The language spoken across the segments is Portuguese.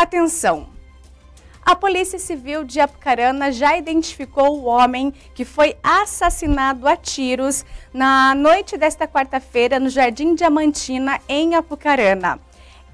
Atenção! A Polícia Civil de Apucarana já identificou o homem que foi assassinado a tiros na noite desta quarta-feira no Jardim Diamantina, em Apucarana.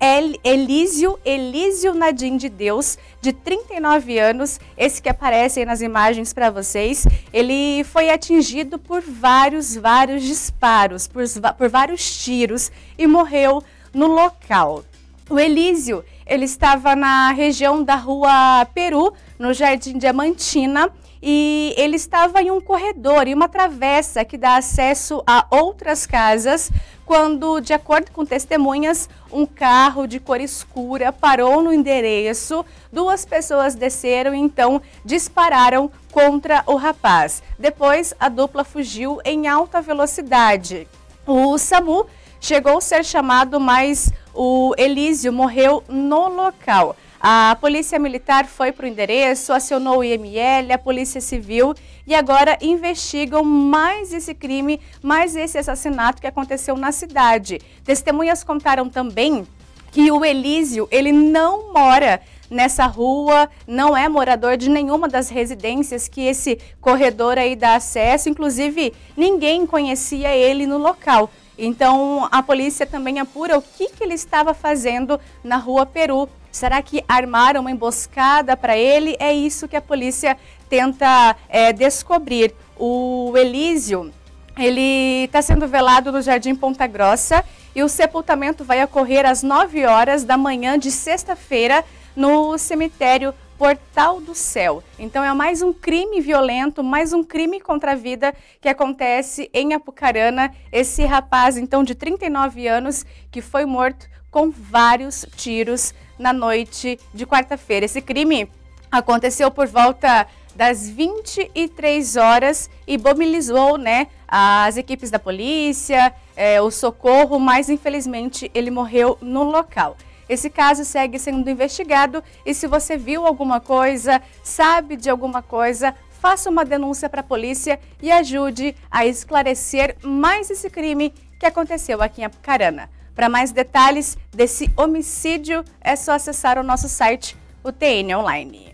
El Elísio, Elísio Nadim de Deus, de 39 anos, esse que aparece aí nas imagens para vocês, ele foi atingido por vários, vários disparos, por, por vários tiros e morreu no local. O Elísio, ele estava na região da Rua Peru, no Jardim Diamantina, e ele estava em um corredor e uma travessa que dá acesso a outras casas, quando, de acordo com testemunhas, um carro de cor escura parou no endereço, duas pessoas desceram e então dispararam contra o rapaz. Depois, a dupla fugiu em alta velocidade. O SAMU chegou a ser chamado, mas o Elísio morreu no local. A polícia militar foi para o endereço, acionou o IML, a polícia civil e agora investigam mais esse crime, mais esse assassinato que aconteceu na cidade. Testemunhas contaram também que o Elísio, ele não mora nessa rua, não é morador de nenhuma das residências que esse corredor aí dá acesso, inclusive ninguém conhecia ele no local. Então a polícia também apura o que, que ele estava fazendo na rua Peru. Será que armaram uma emboscada para ele? É isso que a polícia tenta é, descobrir. O Elísio, ele está sendo velado no Jardim Ponta Grossa e o sepultamento vai ocorrer às 9 horas da manhã de sexta-feira no cemitério Portal do Céu. Então é mais um crime violento, mais um crime contra a vida que acontece em Apucarana. Esse rapaz, então, de 39 anos, que foi morto com vários tiros na noite de quarta-feira. Esse crime aconteceu por volta das 23 horas e mobilizou né, as equipes da polícia, é, o socorro, mas infelizmente ele morreu no local. Esse caso segue sendo investigado e se você viu alguma coisa, sabe de alguma coisa, faça uma denúncia para a polícia e ajude a esclarecer mais esse crime que aconteceu aqui em Apucarana. Para mais detalhes desse homicídio, é só acessar o nosso site, o TN Online.